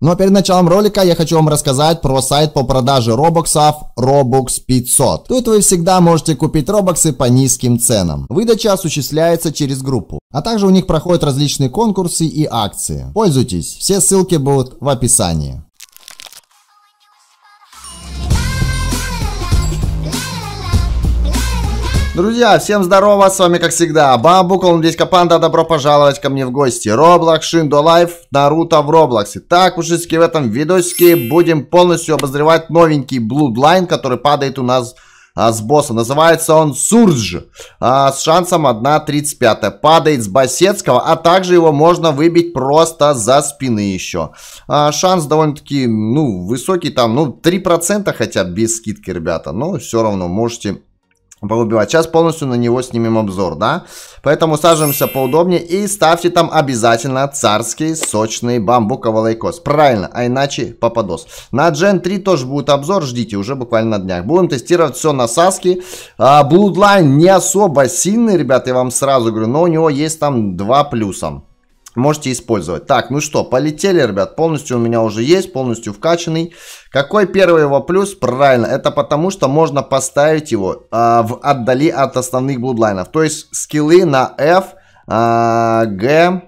Но перед началом ролика я хочу вам рассказать про сайт по продаже робоксов Robux 500. Тут вы всегда можете купить робоксы по низким ценам. Выдача осуществляется через группу. А также у них проходят различные конкурсы и акции. Пользуйтесь, все ссылки будут в описании. Друзья, всем здорово, с вами как всегда Бамбукл, Индийска Панда, добро пожаловать ко мне в гости. Roblox, Шиндо Лайф, Наруто в Роблоксе. Так, мужички, в этом видосике будем полностью обозревать новенький Bloodline, который падает у нас а, с босса. Называется он Сурдж, а, с шансом 1.35. Падает с Басецкого, а также его можно выбить просто за спины еще. А, шанс довольно-таки, ну, высокий там, ну, 3% хотя без скидки, ребята. Но все равно можете поубивать. Сейчас полностью на него снимем обзор, да? Поэтому сажаемся поудобнее и ставьте там обязательно царский сочный бамбуковый лайкос. Правильно, а иначе попадос. На Gen 3 тоже будет обзор, ждите уже буквально на днях. Будем тестировать все на Саске. А, Bloodline не особо сильный, ребята, я вам сразу говорю, но у него есть там два плюса можете использовать. Так, ну что, полетели, ребят. Полностью у меня уже есть, полностью вкачанный. Какой первый его плюс? Правильно, это потому, что можно поставить его э, в отдали от основных блудлайнов. То есть скиллы на F, э, G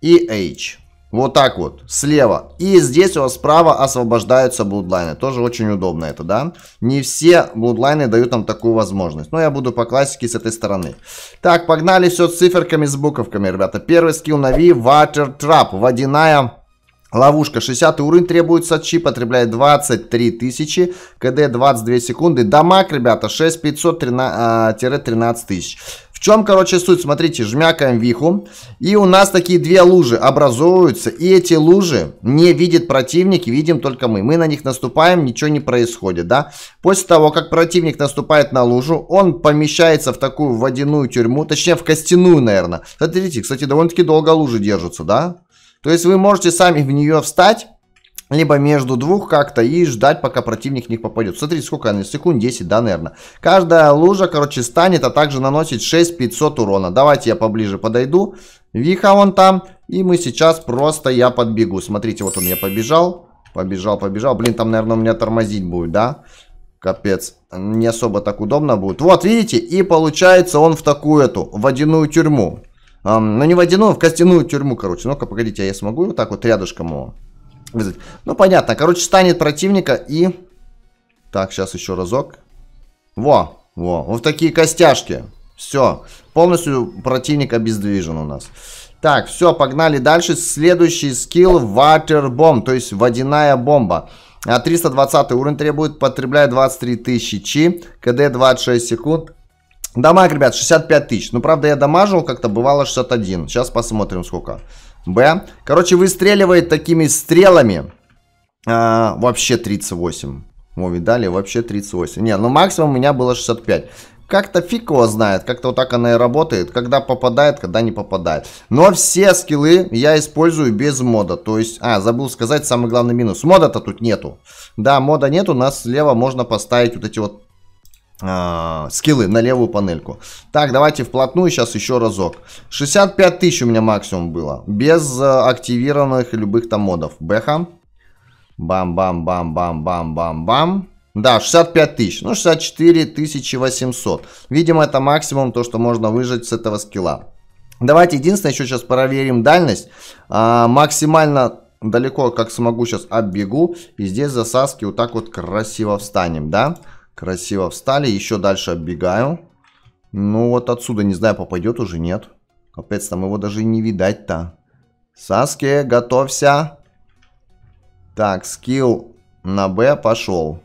и H. Вот так вот, слева. И здесь у вас справа освобождаются блудлайны. Тоже очень удобно это, да? Не все блудлайны дают нам такую возможность. Но я буду по классике с этой стороны. Так, погнали все с циферками, с буковками, ребята. Первый скилл на V, Water Trap, водяная Ловушка 60 уровень требуется, чи потребляет 23 тысячи, КД 22 секунды, дамаг, ребята, 6500-13 а, тысяч. В чем, короче, суть? Смотрите, жмякаем виху, и у нас такие две лужи образовываются, и эти лужи не видит противник, видим только мы. Мы на них наступаем, ничего не происходит, да? После того, как противник наступает на лужу, он помещается в такую водяную тюрьму, точнее, в костяную, наверное. Смотрите, кстати, довольно-таки долго лужи держатся, да? То есть вы можете сами в нее встать, либо между двух как-то и ждать, пока противник в них попадет. Смотрите, сколько она, секунд 10, да, наверное. Каждая лужа, короче, станет, а также наносит 6500 урона. Давайте я поближе подойду. Виха вон там. И мы сейчас просто я подбегу. Смотрите, вот он, я побежал. Побежал, побежал. Блин, там, наверное, у меня тормозить будет, да? Капец. Не особо так удобно будет. Вот, видите? И получается он в такую эту, водяную тюрьму. Эм, ну, не водяную, а в костяную тюрьму, короче. Ну-ка, погодите, а я смогу вот так вот рядышком его? вызвать. Ну, понятно. Короче, станет противника и... Так, сейчас еще разок. Во, во, вот такие костяшки. Все, полностью противник обездвижен у нас. Так, все, погнали дальше. Следующий скилл Water Bomb, то есть водяная бомба. 320 а, уровень требует, потребляет 23 тысячи чи, КД 26 секунд. Дамаг, ребят, 65 тысяч. Ну, правда, я дамажил как-то, бывало 61. Сейчас посмотрим, сколько. Сколько. Б. Короче, выстреливает такими стрелами. А, вообще 38. мы видали? Вообще 38. Не, ну максимум у меня было 65. Как-то фиг его знает, как-то вот так она и работает, когда попадает, когда не попадает. Но все скиллы я использую без мода, то есть, а, забыл сказать самый главный минус, мода-то тут нету. Да, мода нету, у нас слева можно поставить вот эти вот э, скиллы на левую панельку. Так, давайте вплотную сейчас еще разок. 65 тысяч у меня максимум было. Без э, активированных любых там модов. Бэха. Бам-бам-бам-бам-бам-бам-бам. Да, 65 тысяч. Ну, 64 800. Видимо, это максимум то, что можно выжать с этого скилла. Давайте единственное, еще сейчас проверим дальность. А, максимально далеко, как смогу, сейчас оббегу. И здесь засаски вот так вот красиво встанем, да? Да. Красиво встали. Еще дальше оббегаю. Ну вот отсюда, не знаю, попадет уже, нет. Капец, там его даже не видать-то. Саски, готовься. Так, скилл на Б пошел.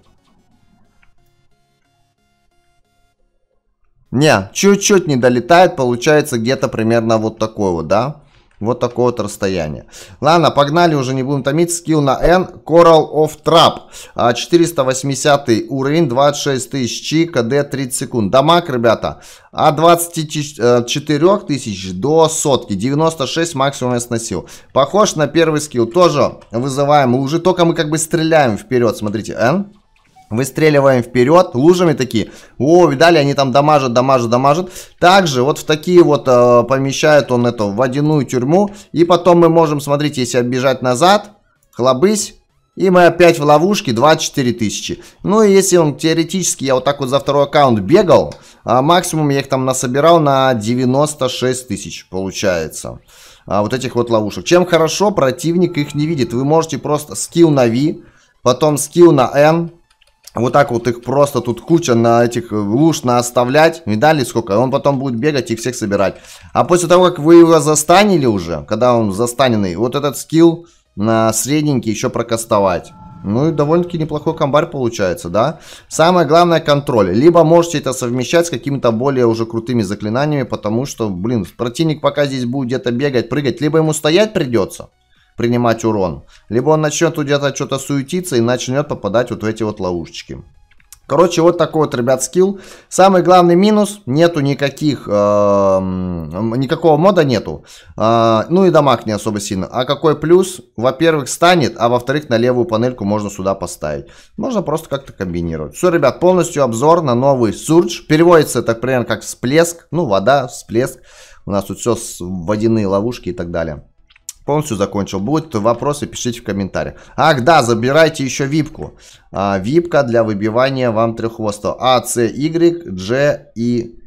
Не, чуть-чуть не долетает, получается где-то примерно вот такой вот, да? вот такое вот расстояние. Ладно, погнали, уже не будем томить. Скилл на N, Coral of Trap, 480 а, уровень, 26 тысяч чи, КД 30 секунд. Дамаг, ребята, от 24 тысяч до сотки, 96 максимум я сносил. Похож на первый скилл, тоже вызываем Уже только мы как бы стреляем вперед, смотрите, N. Выстреливаем вперед, лужами такие. О, видали, они там дамажат, дамажат, дамажат. Также вот в такие вот э, помещает он эту водяную тюрьму. И потом мы можем, смотрите, если оббежать назад, хлобысь. И мы опять в ловушке 24 тысячи. Ну и если он теоретически, я вот так вот за второй аккаунт бегал, а максимум я их там насобирал на 96 тысяч получается. А вот этих вот ловушек. Чем хорошо, противник их не видит. Вы можете просто скилл на V, потом скилл на N, вот так вот их просто тут куча на этих э, луж на оставлять. Видали сколько? Он потом будет бегать и всех собирать. А после того, как вы его застанили уже, когда он застаненный, вот этот скилл на средненький еще прокастовать. Ну и довольно-таки неплохой комбарь получается, да? Самое главное контроль. Либо можете это совмещать с какими-то более уже крутыми заклинаниями, потому что, блин, противник пока здесь будет где-то бегать, прыгать, либо ему стоять придется принимать урон, либо он начнет где-то что-то суетиться и начнет попадать вот в эти вот ловушечки. Короче, вот такой вот, ребят, скилл. Самый главный минус, нету никаких, э, никакого мода нету. Э, ну и дамаг не особо сильно. А какой плюс? Во-первых, станет, а во-вторых, на левую панельку можно сюда поставить. Можно просто как-то комбинировать. Все, ребят, полностью обзор на новый Сурдж. Переводится так примерно как всплеск, ну вода, всплеск. У нас тут все водяные ловушки и так далее полностью закончил. Будут вопросы, пишите в комментариях. Ах, да, забирайте еще випку. А, випка для выбивания вам треххвоста. А, С, Y, G и...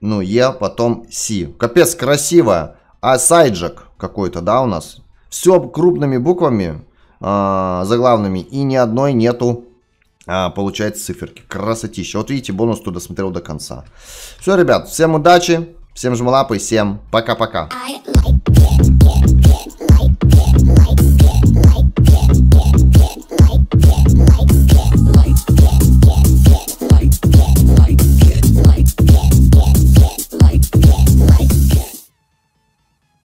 Ну, Е, потом С. Капец, красиво. А, сайджек какой-то, да, у нас? Все крупными буквами, а, заглавными. И ни одной нету а, получается циферки. Красотища. Вот видите, бонус туда смотрел до конца. Все, ребят, всем удачи, всем жмалапы, всем пока-пока.